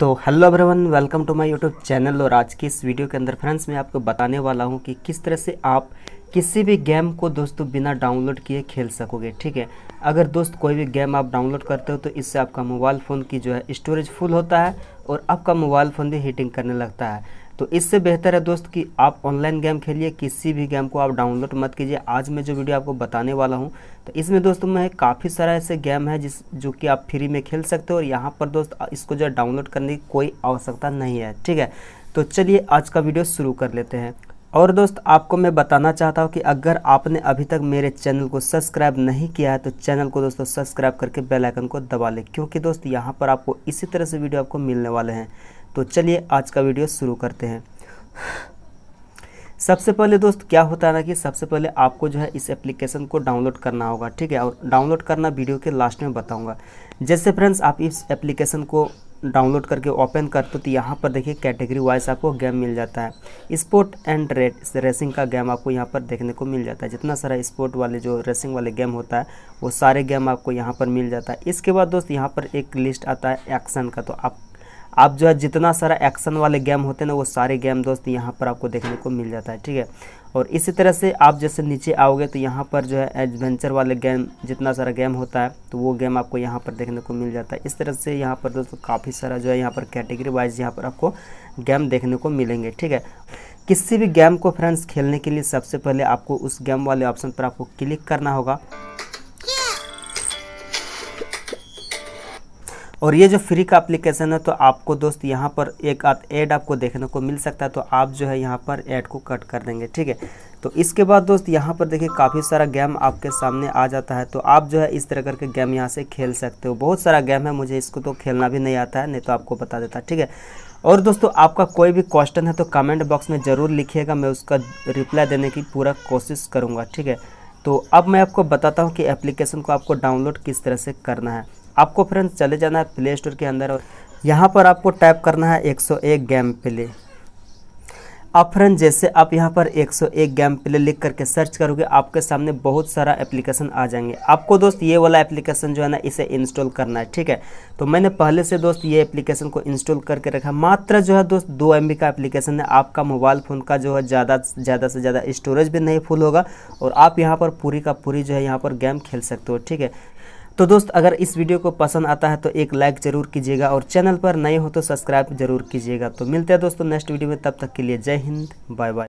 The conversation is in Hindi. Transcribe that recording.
तो hello everyone welcome to my YouTube channel और आज की इस वीडियो के अंदर फ्रेंड्स मैं आपको बताने वाला हूं कि किस तरह से आप किसी भी गेम को दोस्तों बिना डाउनलोड किए खेल सकोगे ठीक है अगर दोस्त कोई भी गेम आप डाउनलोड करते हो तो इससे आपका मोबाइल फ़ोन की जो है स्टोरेज फुल होता है और आपका मोबाइल फ़ोन भी हीटिंग करने लगता है तो इससे बेहतर है दोस्त कि आप ऑनलाइन गेम खेलिए किसी भी गेम को आप डाउनलोड मत कीजिए आज मैं जो वीडियो आपको बताने वाला हूँ तो इसमें दोस्तों मैं काफ़ी सारा ऐसे गेम है जिस जो कि आप फ्री में खेल सकते हो और यहाँ पर दोस्त इसको जो डाउनलोड करने की कोई आवश्यकता नहीं है ठीक है तो चलिए आज का वीडियो शुरू कर लेते हैं और दोस्त आपको मैं बताना चाहता हूँ कि अगर आपने अभी तक मेरे चैनल को सब्सक्राइब नहीं किया है तो चैनल को दोस्तों सब्सक्राइब करके बेल आइकन को दबा लें क्योंकि दोस्त यहाँ पर आपको इसी तरह से वीडियो आपको मिलने वाले हैं तो चलिए आज का वीडियो शुरू करते हैं सबसे पहले दोस्त क्या होता है ना कि सबसे पहले आपको जो है इस एप्लीकेशन को डाउनलोड करना होगा ठीक है और डाउनलोड करना वीडियो के लास्ट में बताऊंगा जैसे फ्रेंड्स आप इस एप्लीकेशन को डाउनलोड करके ओपन करते हो तो यहाँ पर देखिए कैटेगरी वाइज आपको गेम मिल जाता है स्पोर्ट एंड रेट रेसिंग का गेम आपको यहाँ पर देखने को मिल जाता है जितना सारा स्पोर्ट वाले जो रेसिंग वाले गेम होता है वो सारे गेम आपको यहाँ पर मिल जाता है इसके बाद दोस्त यहाँ पर एक लिस्ट आता है एक्शन का तो आप आप जो है जितना सारा एक्शन वाले गेम होते हैं ना वो सारे गेम दोस्त यहाँ पर आपको देखने को मिल जाता है ठीक है और इसी तरह से आप जैसे नीचे आओगे तो यहाँ पर जो है एडवेंचर वाले गेम जितना सारा गेम होता है तो वो गेम आपको यहाँ पर देखने को मिल जाता है इस तरह से यहाँ पर दोस्तों काफ़ी सारा जो है यहाँ पर कैटेगरी वाइज यहाँ पर आपको गेम देखने को मिलेंगे ठीक है किसी भी गेम को फ्रेंड्स खेलने के लिए सबसे पहले आपको उस गेम वाले ऑप्शन पर आपको क्लिक करना होगा और ये जो फ्री का एप्लीकेशन है तो आपको दोस्त यहाँ पर एक आप ऐड आपको देखने को मिल सकता है तो आप जो है यहाँ पर ऐड को कट कर देंगे ठीक है तो इसके बाद दोस्त यहाँ पर देखिए काफ़ी सारा गेम आपके सामने आ जाता है तो आप जो है इस तरह करके गेम यहाँ से खेल सकते हो बहुत सारा गेम है मुझे इसको तो खेलना भी नहीं आता है नहीं तो आपको बता देता ठीक है और दोस्तों आपका कोई भी क्वेश्चन है तो कमेंट बॉक्स में ज़रूर लिखिएगा मैं उसका रिप्लाई देने की पूरा कोशिश करूँगा ठीक है तो अब मैं आपको बताता हूँ कि एप्लीकेशन को आपको डाउनलोड किस तरह से करना है आपको फ्रेंड्स चले जाना है प्ले स्टोर के अंदर और यहाँ पर आपको टाइप करना है 101 गेम प्ले अब फ्रेंड जैसे आप यहाँ पर 101 गेम प्ले लिख करके सर्च करोगे आपके सामने बहुत सारा एप्लीकेशन आ जाएंगे आपको दोस्त ये वाला एप्लीकेशन जो है ना इसे इंस्टॉल करना है ठीक है तो मैंने पहले से दोस्त ये एप्लीकेशन को इंस्टॉल करके रखा मात्र जो है दोस्त दो एम का एप्लीकेशन है आपका मोबाइल फ़ोन का जो है ज़्यादा ज़्यादा से ज़्यादा स्टोरेज भी नहीं फुल होगा और आप यहाँ पर पूरी का पूरी जो है यहाँ पर गेम खेल सकते हो ठीक है तो दोस्त अगर इस वीडियो को पसंद आता है तो एक लाइक ज़रूर कीजिएगा और चैनल पर नए हो तो सब्सक्राइब जरूर कीजिएगा तो मिलते हैं दोस्तों नेक्स्ट वीडियो में तब तक के लिए जय हिंद बाय बाय